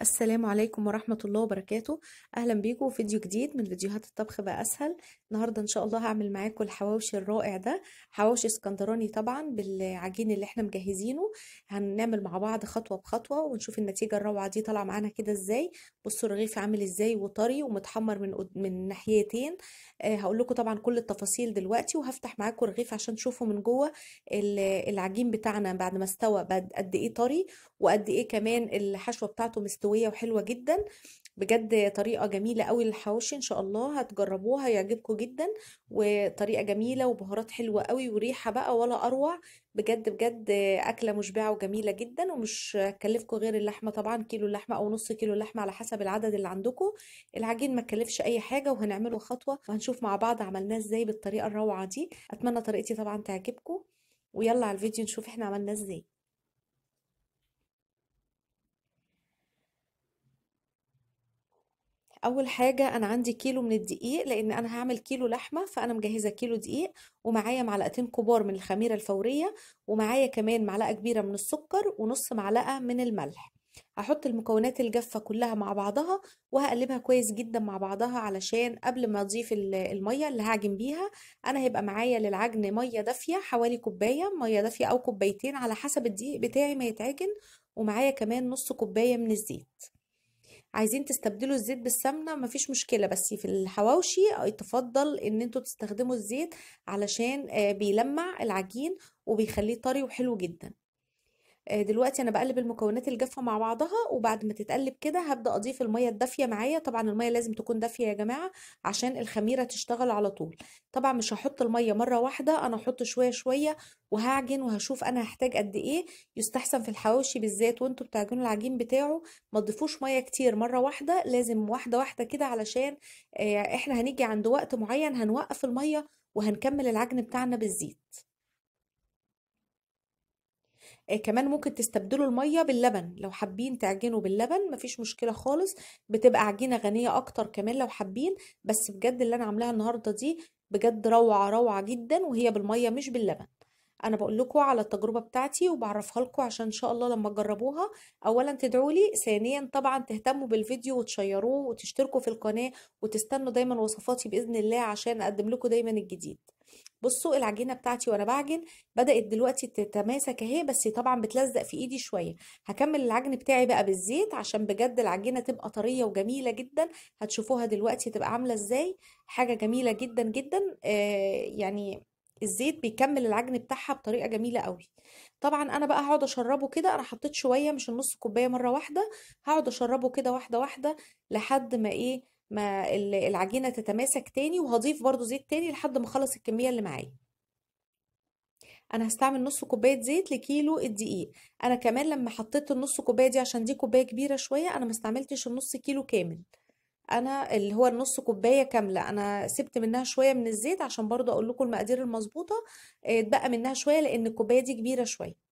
السلام عليكم ورحمة الله وبركاته أهلا بيكم فيديو جديد من فيديوهات الطبخ بقى أسهل النهارده ان شاء الله هعمل معاكم الحواوشي الرائع ده حواوشي اسكندراني طبعا بالعجين اللي احنا مجهزينه هنعمل مع بعض خطوه بخطوه ونشوف النتيجه الروعه دي طالعه معانا كده ازاي بصوا الرغيف عامل ازاي وطري ومتحمر من من ناحيتين آه هقول لكم طبعا كل التفاصيل دلوقتي وهفتح معاكم الرغيف عشان تشوفوا من جوه العجين بتاعنا بعد ما استوى قد ايه طري وقد ايه كمان الحشوه بتاعته مستويه وحلوه جدا بجد طريقة جميلة قوي للحواوشي ان شاء الله هتجربوها هيعجبكم جدا وطريقة جميلة وبهارات حلوة قوي وريحة بقى ولا اروع بجد بجد اكلة مشبعة وجميلة جدا ومش هتكلفكم غير اللحمة طبعا كيلو اللحمة او نص كيلو اللحمة على حسب العدد اللي عندكم العجين ما تكلفش اي حاجة وهنعمله خطوة وهنشوف مع بعض عملناه ازاي بالطريقة الروعة دي اتمنى طريقتي طبعا تعجبكم ويلا على الفيديو نشوف احنا عملناه ازاي اول حاجه انا عندي كيلو من الدقيق لان انا هعمل كيلو لحمه فانا مجهزه كيلو دقيق ومعايا معلقتين كبار من الخميره الفوريه ومعايا كمان معلقه كبيره من السكر ونص معلقه من الملح هحط المكونات الجافه كلها مع بعضها وهقلبها كويس جدا مع بعضها علشان قبل ما اضيف الميه اللي هعجن بيها انا هيبقى معايا للعجن ميه دافيه حوالي كوبايه ميه دافيه او كوبايتين على حسب الدقيق بتاعي ما يتعجن ومعايا كمان نص كوبايه من الزيت عايزين تستبدلوا الزيت بالسمنه مفيش مشكله بس في الحواوشي يتفضل ان انتوا تستخدموا الزيت علشان آه، بيلمع العجين وبيخليه طري وحلو جدا آه، دلوقتي انا بقلب المكونات الجافه مع بعضها وبعد ما تتقلب كده هبدا اضيف الميه الدافيه معايا طبعا الميه لازم تكون دافيه يا جماعه عشان الخميره تشتغل على طول طبعا مش هحط الميه مره واحده انا هحط شويه شويه وهعجن وهشوف انا هحتاج قد ايه يستحسن في الحواوشي بالذات وانتوا بتعجنوا العجين بتاعه ما تضيفوش ميه كتير مره واحده لازم واحده واحده كده علشان آه، احنا هنيجي عند وقت معين هنوقف الميه وهنكمل العجن بتاعنا بالزيت آه، كمان ممكن تستبدلوا الميه باللبن لو حابين تعجنوا باللبن مفيش مشكله خالص بتبقى عجينه غنيه اكتر كمان لو حابين بس بجد اللي انا عاملاها النهارده دي بجد روعه روعه جدا وهي بالميه مش باللبن انا بقول لكم على التجربه بتاعتي وبعرفها لكم عشان ان شاء الله لما تجربوها اولا تدعوا لي ثانيا طبعا تهتموا بالفيديو وتشيروه وتشتركوا في القناه وتستنوا دايما وصفاتي باذن الله عشان اقدم لكم دايما الجديد بصوا العجينه بتاعتي وانا بعجن بدات دلوقتي تتماسك اهي بس طبعا بتلزق في ايدي شويه هكمل العجن بتاعي بقى بالزيت عشان بجد العجينه تبقى طريه وجميله جدا هتشوفوها دلوقتي تبقى عامله ازاي حاجه جميله جدا جدا آه يعني الزيت بيكمل العجن بتاعها بطريقه جميله قوي طبعا انا بقى هقعد اشربه كده انا حطيت شويه مش النص كوبايه مره واحده هقعد اشربه كده واحده واحده لحد ما ايه ما العجينه تتماسك تاني وهضيف برضو زيت تاني لحد ما اخلص الكميه اللي معايا انا هستعمل نص كوبايه زيت لكيلو الدقيق انا كمان لما حطيت النص كوبايه دي عشان دي كوبايه كبيره شويه انا ما استعملتش النص كيلو كامل انا اللي هو النص كوبايه كامله انا سبت منها شويه من الزيت عشان برضو اقول لكم المقادير المظبوطه اتبقى منها شويه لان الكوبايه دي كبيره شويه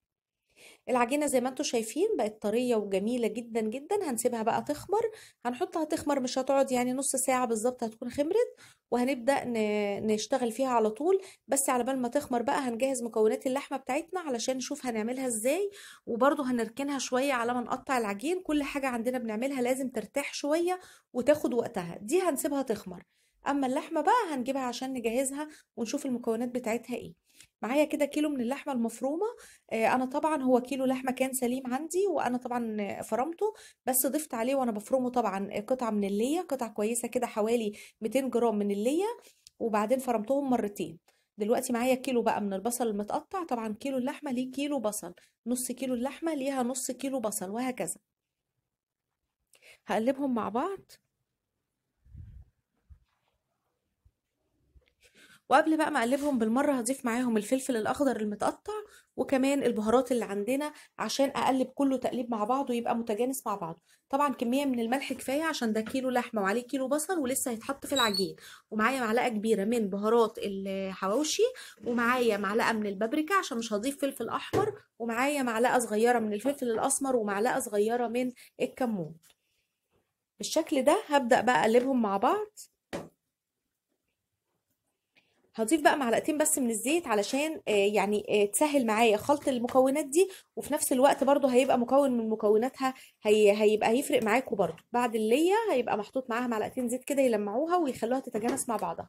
العجينه زي ما انتم شايفين بقت طريه وجميله جدا جدا هنسيبها بقى تخمر هنحطها تخمر مش هتقعد يعني نص ساعه بالظبط هتكون خمرت وهنبدا نشتغل فيها على طول بس على بال ما تخمر بقى هنجهز مكونات اللحمه بتاعتنا علشان نشوف هنعملها ازاي وبرده هنركنها شويه على ما نقطع العجين كل حاجه عندنا بنعملها لازم ترتاح شويه وتاخد وقتها دي هنسيبها تخمر اما اللحمه بقى هنجيبها عشان نجهزها ونشوف المكونات بتاعتها ايه معايا كده كيلو من اللحمه المفرومه آه، انا طبعا هو كيلو لحمه كان سليم عندي وانا طبعا فرمته بس ضفت عليه وانا بفرمه طبعا قطعه من الليه قطعه كويسه كده حوالي 200 جرام من الليه وبعدين فرمتهم مرتين دلوقتي معايا كيلو بقى من البصل المتقطع طبعا كيلو اللحمه ليه كيلو بصل نص كيلو اللحمه ليها نص كيلو بصل وهكذا هقلبهم مع بعض وقبل بقى ما اقلبهم بالمره هضيف معاهم الفلفل الاخضر المتقطع وكمان البهارات اللي عندنا عشان اقلب كله تقليب مع بعضه يبقى متجانس مع بعضه طبعا كميه من الملح كفايه عشان ده كيلو لحمه وعليه كيلو بصل ولسه هيتحط في العجين ومعايا معلقه كبيره من بهارات الحواوشي ومعايا معلقه من البابريكا عشان مش هضيف فلفل احمر ومعايا معلقه صغيره من الفلفل الاسمر ومعلقه صغيره من الكمون بالشكل ده هبدا بقى اقلبهم مع بعض هضيف بقى معلقتين بس من الزيت علشان آه، يعني آه، تسهل معايا خلط المكونات دي وفي نفس الوقت برضو هيبقى مكون من مكوناتها هي هيبقى هيفرق معاكم برضو بعد اللية هيبقى محطوط معاها معلقتين زيت كده يلمعوها ويخلوها تتجانس مع بعضها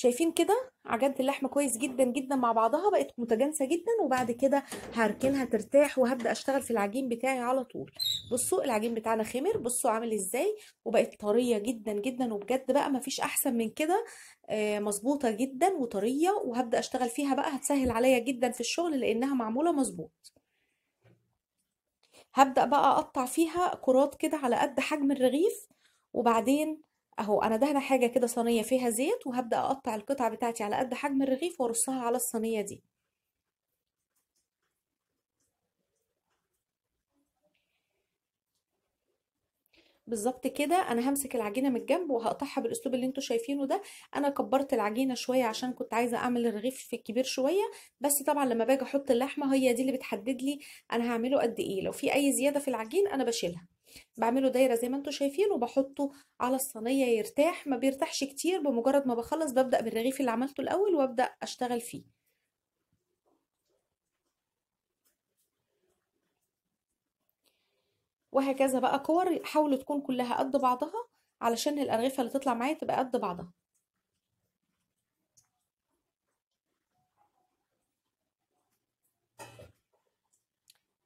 شايفين كده عجنت اللحمه كويس جدا جدا مع بعضها بقت متجانسه جدا وبعد كده هركنها ترتاح وهبدا اشتغل في العجين بتاعي على طول بصوا العجين بتاعنا خمر بصوا عامل ازاي وبقت طريه جدا جدا وبجد بقى مفيش احسن من كده آه، مظبوطه جدا وطريه وهبدا اشتغل فيها بقى هتسهل عليا جدا في الشغل لانها معموله مظبوط هبدا بقى اقطع فيها كرات كده على قد حجم الرغيف وبعدين اهو انا دهنا حاجه كده صينيه فيها زيت وهبدا اقطع القطعه بتاعتي على قد حجم الرغيف وارصها على الصينيه دي بالظبط كده انا همسك العجينه من الجنب وهقطعها بالاسلوب اللي انتوا شايفينه ده انا كبرت العجينه شويه عشان كنت عايزه اعمل الرغيف في الكبير شويه بس طبعا لما باجي احط اللحمه هي دي اللي بتحدد لي انا هعمله قد ايه لو في اي زياده في العجين انا بشيلها بعمله دايره زي ما انتم شايفين وبحطه على الصينيه يرتاح ما بيرتاحش كتير بمجرد ما بخلص ببدا بالرغيف اللي عملته الاول وابدا اشتغل فيه وهكذا بقى كور حاولوا تكون كلها قد بعضها علشان الارغفه اللي تطلع معايا تبقى قد بعضها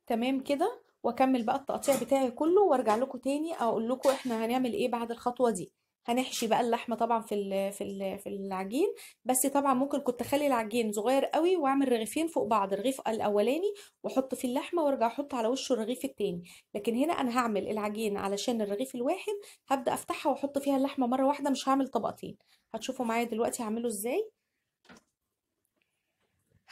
تمام كده واكمل بقى التقطيع بتاعي كله وارجع لكم تاني اقول لكم احنا هنعمل ايه بعد الخطوه دي هنحشي بقى اللحمه طبعا في الـ في الـ في العجين بس طبعا ممكن كنت اخلي العجين صغير قوي واعمل رغيفين فوق بعض الرغيف الاولاني واحط فيه اللحمه وارجع احط على وشه الرغيف التاني لكن هنا انا هعمل العجين علشان الرغيف الواحد هبدا افتحها واحط فيها اللحمه مره واحده مش هعمل طبقتين هتشوفوا معايا دلوقتي هعمله ازاي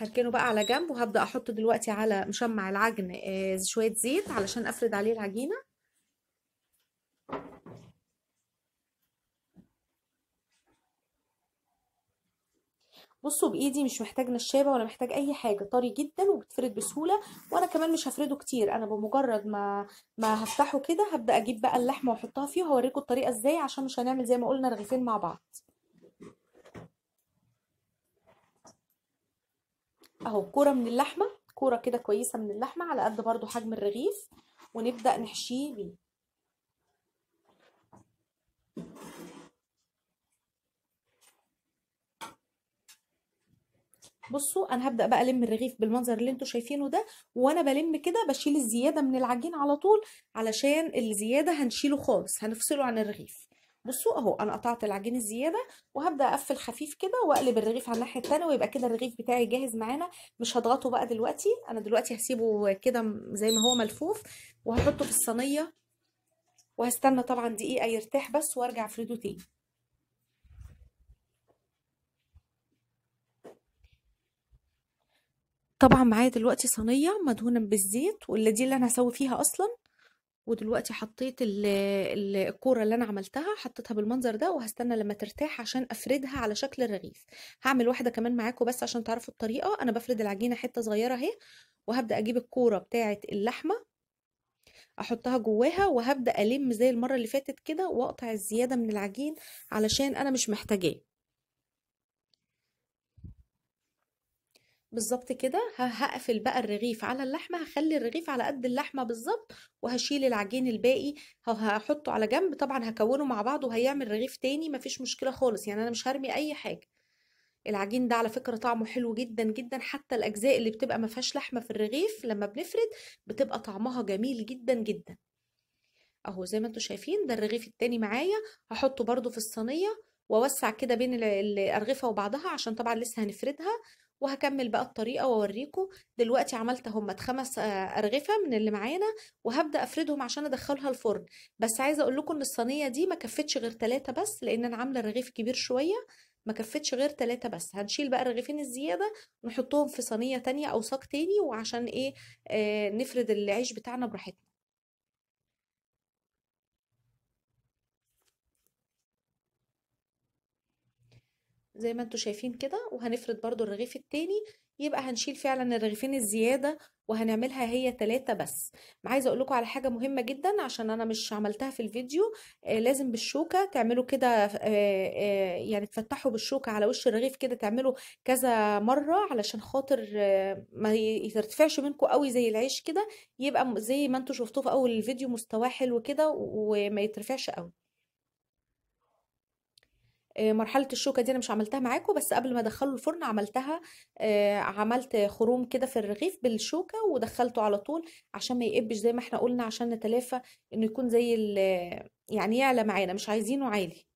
هركنه بقى على جنب وهبدأ احط دلوقتي على مشمع العجن آه، شوية زيت علشان افرد عليه العجينة بصوا بايدي مش محتاج نشابه ولا محتاج اي حاجه طري جدا وبتفرد بسهوله وانا كمان مش هفرده كتير انا بمجرد ما ما هفتحه كده هبدا اجيب بقى اللحمه واحطها فيه وهوريكم الطريقه ازاي عشان مش هنعمل زي ما قلنا رغيفين مع بعض اهو كوره من اللحمه كوره كده كويسه من اللحمه على قد برضو حجم الرغيف ونبدا نحشيه بيه بصوا انا هبدا بقى الم الرغيف بالمنظر اللي انتوا شايفينه ده وانا بلم كده بشيل الزياده من العجين على طول علشان الزياده هنشيله خالص هنفصله عن الرغيف بصوا اهو انا قطعت العجين الزياده وهبدا اقفل خفيف كده واقلب الرغيف على الناحيه الثانيه ويبقى كده الرغيف بتاعي جاهز معانا مش هضغطه بقى دلوقتي انا دلوقتي هسيبه كده زي ما هو ملفوف وهحطه في الصينيه وهستنى طبعا دقيقه يرتاح بس وارجع افرده تاني طبعا معايا دلوقتي صينيه مدهونه بالزيت واللي دي اللي انا هسوي فيها اصلا ودلوقتي حطيت الكوره اللي انا عملتها حطيتها بالمنظر ده وهستنى لما ترتاح عشان افردها على شكل الرغيف هعمل واحده كمان معاكم بس عشان تعرفوا الطريقه انا بفرد العجينه حته صغيره اهي وهبدا اجيب الكوره بتاعه اللحمه احطها جواها وهبدا الم زي المره اللي فاتت كده واقطع الزياده من العجين علشان انا مش محتاجاه بالظبط كده هقفل بقى الرغيف على اللحمة هخلي الرغيف على قد اللحمة بالظبط وهشيل العجين الباقي هحطه على جنب طبعا هكونه مع بعض وهيعمل رغيف تاني مفيش مشكلة خالص يعني أنا مش هرمي أي حاجة العجين ده على فكرة طعمه حلو جدا جدا حتى الأجزاء اللي بتبقى مفيهاش لحمة في الرغيف لما بنفرد بتبقى طعمها جميل جدا جدا اهو زي ما انتوا شايفين ده الرغيف التاني معايا هحطه برده في الصينية واوسع كده بين الأرغفة وبعضها عشان طبعا لسه هنفردها وهكمل بقى الطريقة واوريكم دلوقتي عملت هم خمس آه، أرغفة من اللي معانا وهبدأ أفردهم عشان أدخلها الفرن بس عايزة أقول لكم إن الصينية دي ما كفتش غير ثلاثة بس لأن أنا عاملة رغيف كبير شوية ما كفتش غير ثلاثة بس هنشيل بقى الرغيفين الزيادة نحطهم في صينية تانية أو صاج تاني وعشان إيه آه نفرد العيش بتاعنا براحتنا زي ما انتوا شايفين كده وهنفرد برضو الرغيف التاني يبقى هنشيل فعلا الرغيفين الزيادة وهنعملها هي تلاتة بس عايزة اقول لكم على حاجة مهمة جدا عشان انا مش عملتها في الفيديو آه لازم بالشوكة تعملوا كده آه آه يعني تفتحوا بالشوكة على وش الرغيف كده تعملوا كذا مرة علشان خاطر آه ما يترتفعش منكم قوي زي العيش كده يبقى زي ما انتوا شفتوه في اول الفيديو مستواه حلو كده وما يترفعش قوي آه، مرحله الشوكه دي انا مش عملتها معاكم بس قبل ما ادخله الفرن عملتها آه، عملت خروم كده في الرغيف بالشوكه ودخلته على طول عشان ما يقبش زي ما احنا قلنا عشان نتلافى انه يكون زي يعني يعلى معانا مش عايزينه عالي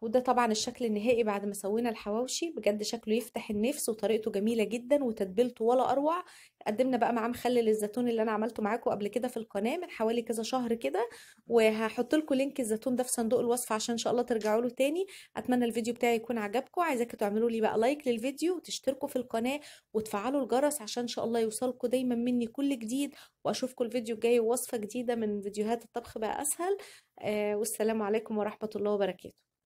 وده طبعا الشكل النهائي بعد ما سوينا الحواوشي بجد شكله يفتح النفس وطريقته جميله جدا وتتبيلته ولا اروع قدمنا بقى معاه مخلل الزيتون اللي انا عملته معاكم قبل كده في القناه من حوالي كذا شهر كده وهحط لكم لينك الزيتون ده في صندوق الوصف عشان ان شاء الله ترجعوا له تاني اتمنى الفيديو بتاعي يكون عجبكم عايزاكم تعملوا لي بقى لايك للفيديو وتشتركوا في القناه وتفعلوا الجرس عشان ان شاء الله يوصلكم دايما مني كل جديد واشوفكم الفيديو الجاي ووصفه جديده من فيديوهات الطبخ بقى اسهل آه والسلام عليكم ورحمه الله وبركاته